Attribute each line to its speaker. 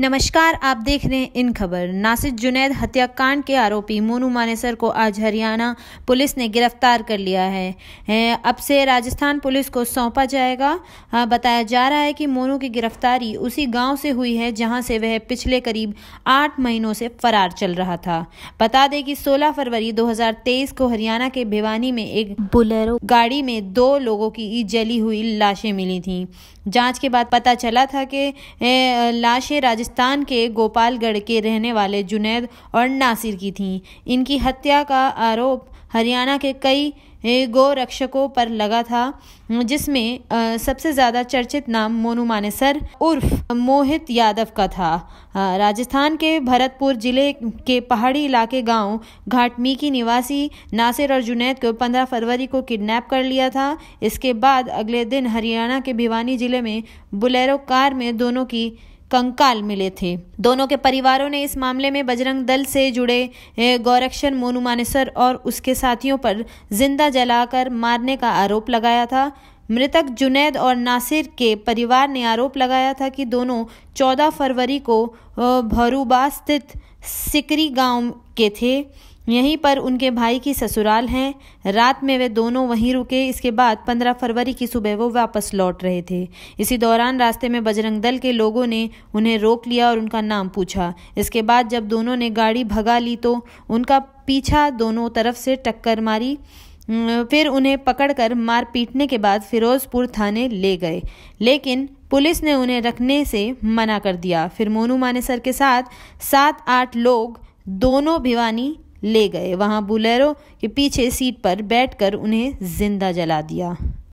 Speaker 1: नमस्कार आप देख रहे हैं इन खबर नासिर जुनेद हत्याकांड के आरोपी मोनू मानेसर को आज हरियाणा पुलिस ने गिरफ्तार कर लिया है अब से राजस्थान पुलिस को सौंपा जाएगा हाँ, बताया जा रहा है कि मोनू की गिरफ्तारी उसी गांव से हुई है जहां से वह पिछले करीब आठ महीनों से फरार चल रहा था बता दें कि 16 फरवरी 2023 को हरियाणा के भिवानी में एक बुलेरो गाड़ी में दो लोगों की जली हुई लाशें मिली थी जाँच के बाद पता चला था कि लाशें राजस्थान राजस्थान के गोपालगढ़ के रहने वाले जुनेद और नासिर की थी इनकी हत्या का आरोप हरियाणा के कई गोरक्षकों पर लगा था जिसमें सबसे ज़्यादा चर्चित नाम मोनू मानेसर उर्फ मोहित यादव का था राजस्थान के भरतपुर जिले के पहाड़ी इलाके गांव घाटमी की निवासी नासिर और जुनेद को 15 फरवरी को किडनैप कर लिया था इसके बाद अगले दिन हरियाणा के भिवानी जिले में बुलेरो कार में दोनों की कंकाल मिले थे दोनों के परिवारों ने इस मामले में बजरंग दल से जुड़े गौरक्षण मोनू मानेसर और उसके साथियों पर जिंदा जलाकर मारने का आरोप लगाया था मृतक जुनैद और नासिर के परिवार ने आरोप लगाया था कि दोनों 14 फरवरी को भरूबा स्थित सिकरी गांव के थे यहीं पर उनके भाई की ससुराल हैं रात में वे दोनों वहीं रुके इसके बाद 15 फरवरी की सुबह वो वापस लौट रहे थे इसी दौरान रास्ते में बजरंग दल के लोगों ने उन्हें रोक लिया और उनका नाम पूछा इसके बाद जब दोनों ने गाड़ी भगा ली तो उनका पीछा दोनों तरफ से टक्कर मारी फिर उन्हें पकड़कर मार पीटने के बाद फिरोजपुर थाने ले गए लेकिन पुलिस ने उन्हें रखने से मना कर दिया फिर मोनू मानेसर के साथ सात आठ लोग दोनों भिवानी ले गए वहाँ बुलेरो के पीछे सीट पर बैठकर उन्हें जिंदा जला दिया